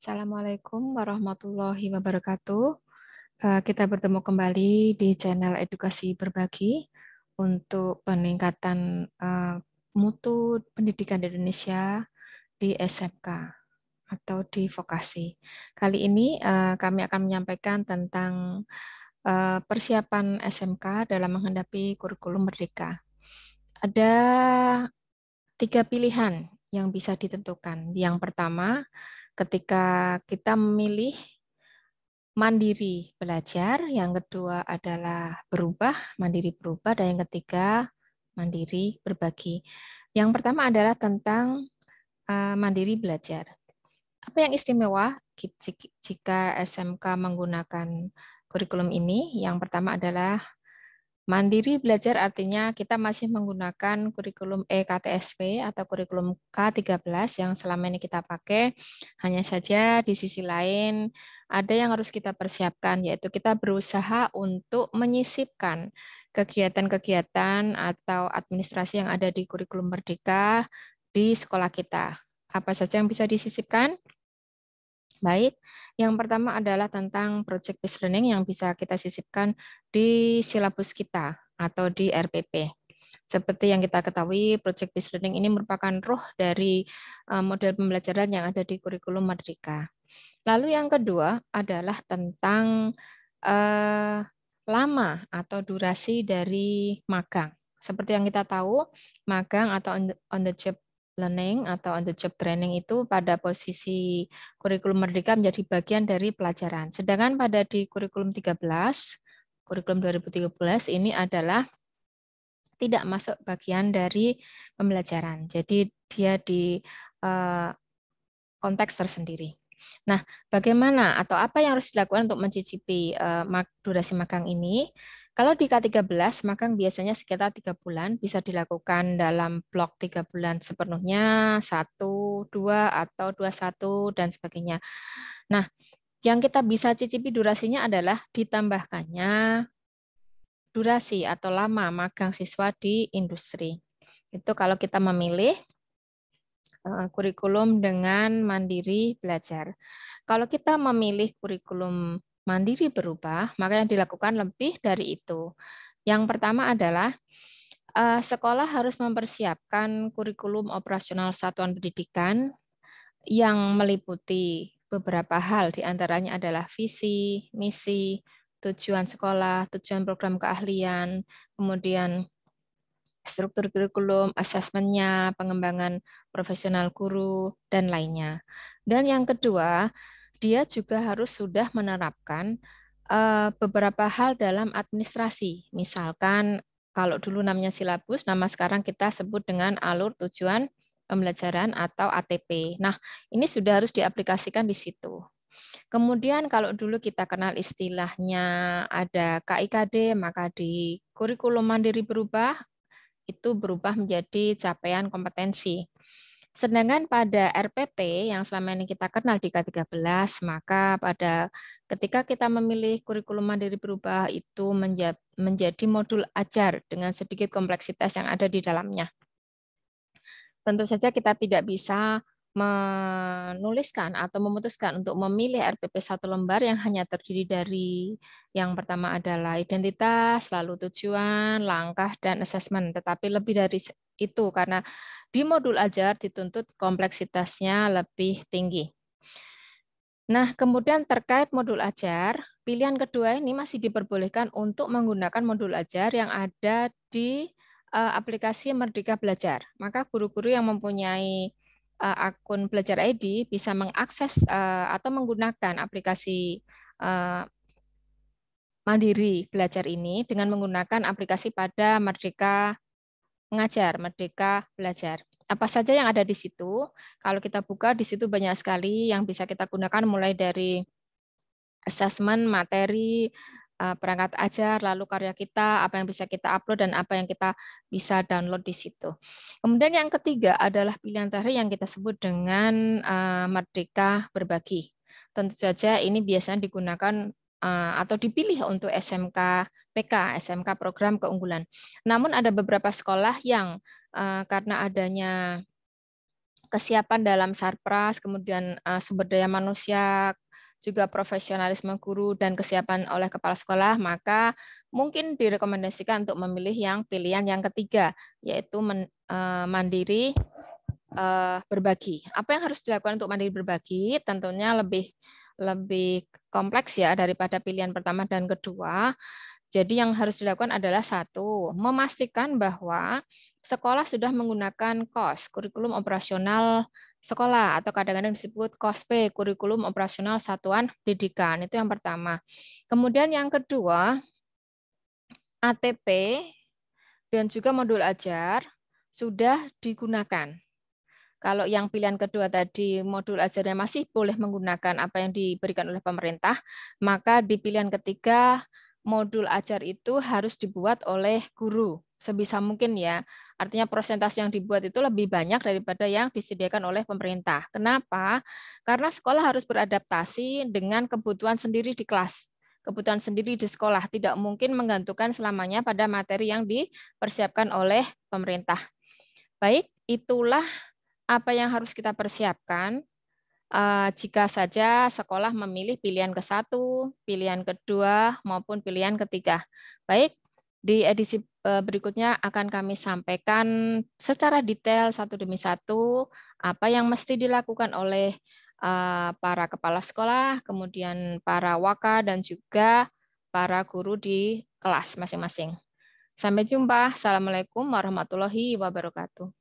Assalamualaikum warahmatullahi wabarakatuh. Eh, kita bertemu kembali di channel Edukasi Berbagi untuk peningkatan eh, mutu pendidikan di Indonesia di SMK atau di vokasi. Kali ini eh, kami akan menyampaikan tentang persiapan SMK dalam menghadapi kurikulum merdeka. Ada tiga pilihan yang bisa ditentukan. Yang pertama, ketika kita memilih mandiri belajar, yang kedua adalah berubah, mandiri berubah, dan yang ketiga mandiri berbagi. Yang pertama adalah tentang uh, mandiri belajar. Apa yang istimewa jika SMK menggunakan kurikulum ini? Yang pertama adalah Mandiri belajar artinya kita masih menggunakan kurikulum EKTSP atau kurikulum K13 yang selama ini kita pakai. Hanya saja di sisi lain ada yang harus kita persiapkan yaitu kita berusaha untuk menyisipkan kegiatan-kegiatan atau administrasi yang ada di kurikulum Merdeka di sekolah kita. Apa saja yang bisa disisipkan? Baik, yang pertama adalah tentang project based learning yang bisa kita sisipkan di silabus kita atau di RPP. Seperti yang kita ketahui, project based learning ini merupakan roh dari eh, model pembelajaran yang ada di kurikulum Merdeka. Lalu yang kedua adalah tentang eh, lama atau durasi dari magang. Seperti yang kita tahu, magang atau on the job learning atau on the job training itu pada posisi kurikulum merdeka menjadi bagian dari pelajaran. Sedangkan pada di kurikulum 13, kurikulum 2013 ini adalah tidak masuk bagian dari pembelajaran. Jadi dia di eh, konteks tersendiri. Nah, bagaimana atau apa yang harus dilakukan untuk mencicipi uh, durasi magang ini? Kalau di K13, magang biasanya sekitar tiga bulan, bisa dilakukan dalam blok tiga bulan sepenuhnya, satu, dua, atau dua satu, dan sebagainya. Nah, yang kita bisa cicipi durasinya adalah ditambahkannya durasi atau lama magang siswa di industri. Itu kalau kita memilih Eh, kurikulum dengan mandiri belajar. Kalau kita memilih kurikulum mandiri berubah, maka yang dilakukan lebih dari itu. Yang pertama adalah eh, sekolah harus mempersiapkan kurikulum operasional satuan pendidikan yang meliputi beberapa hal, diantaranya adalah visi, misi, tujuan sekolah, tujuan program keahlian, kemudian struktur kurikulum, asesmennya, pengembangan profesional guru, dan lainnya. Dan yang kedua, dia juga harus sudah menerapkan eh, beberapa hal dalam administrasi. Misalkan kalau dulu namanya silabus, nama sekarang kita sebut dengan alur tujuan pembelajaran atau ATP. Nah, ini sudah harus diaplikasikan di situ. Kemudian kalau dulu kita kenal istilahnya ada KIKD, maka di kurikulum mandiri berubah, itu berubah menjadi capaian kompetensi. Sedangkan pada RPP yang selama ini kita kenal di K13, maka pada ketika kita memilih kurikulum mandiri berubah itu menjadi modul ajar dengan sedikit kompleksitas yang ada di dalamnya. Tentu saja kita tidak bisa menuliskan atau memutuskan untuk memilih RPP satu lembar yang hanya terdiri dari yang pertama adalah identitas, lalu tujuan, langkah, dan assessment. Tetapi lebih dari itu karena di modul ajar dituntut kompleksitasnya lebih tinggi. Nah, kemudian terkait modul ajar, pilihan kedua ini masih diperbolehkan untuk menggunakan modul ajar yang ada di eh, aplikasi Merdeka Belajar. Maka guru-guru yang mempunyai uh, akun Belajar ID bisa mengakses uh, atau menggunakan aplikasi uh, Mandiri Belajar ini dengan menggunakan aplikasi pada Merdeka Mengajar, Merdeka Belajar. Apa saja yang ada di situ? Kalau kita buka di situ banyak sekali yang bisa kita gunakan mulai dari assessment, materi, perangkat eh, ajar, lalu karya kita, apa yang bisa kita upload dan apa yang kita bisa download di situ. Kemudian yang ketiga adalah pilihan terakhir yang kita sebut dengan eh, merdeka berbagi. Tentu saja ini biasanya digunakan eh, atau dipilih untuk SMK PK, SMK program keunggulan. Namun ada beberapa sekolah yang karena adanya kesiapan dalam sarpras, kemudian sumber daya manusia, juga profesionalisme guru dan kesiapan oleh kepala sekolah, maka mungkin direkomendasikan untuk memilih yang pilihan yang ketiga, yaitu men, eh, mandiri eh, berbagi. Apa yang harus dilakukan untuk mandiri berbagi? Tentunya lebih lebih kompleks ya daripada pilihan pertama dan kedua. Jadi yang harus dilakukan adalah satu, memastikan bahwa sekolah sudah menggunakan KOS, kurikulum operasional sekolah atau kadang-kadang disebut KOSPE, kurikulum operasional satuan pendidikan. Itu yang pertama. Kemudian yang kedua, ATP dan juga modul ajar sudah digunakan. Kalau yang pilihan kedua tadi modul ajarnya masih boleh menggunakan apa yang diberikan oleh pemerintah, maka di pilihan ketiga modul ajar itu harus dibuat oleh guru sebisa mungkin ya. Artinya persentase yang dibuat itu lebih banyak daripada yang disediakan oleh pemerintah. Kenapa? Karena sekolah harus beradaptasi dengan kebutuhan sendiri di kelas kebutuhan sendiri di sekolah tidak mungkin menggantungkan selamanya pada materi yang dipersiapkan oleh pemerintah. Baik, itulah apa yang harus kita persiapkan uh, jika saja sekolah memilih pilihan ke satu pilihan kedua, maupun pilihan ketiga. Baik, di edisi Eh, berikutnya akan kami sampaikan secara detail satu demi satu apa yang mesti dilakukan oleh eh, para kepala sekolah, kemudian para waka dan juga para guru di kelas masing-masing. Sampai jumpa. Assalamualaikum warahmatullahi wabarakatuh.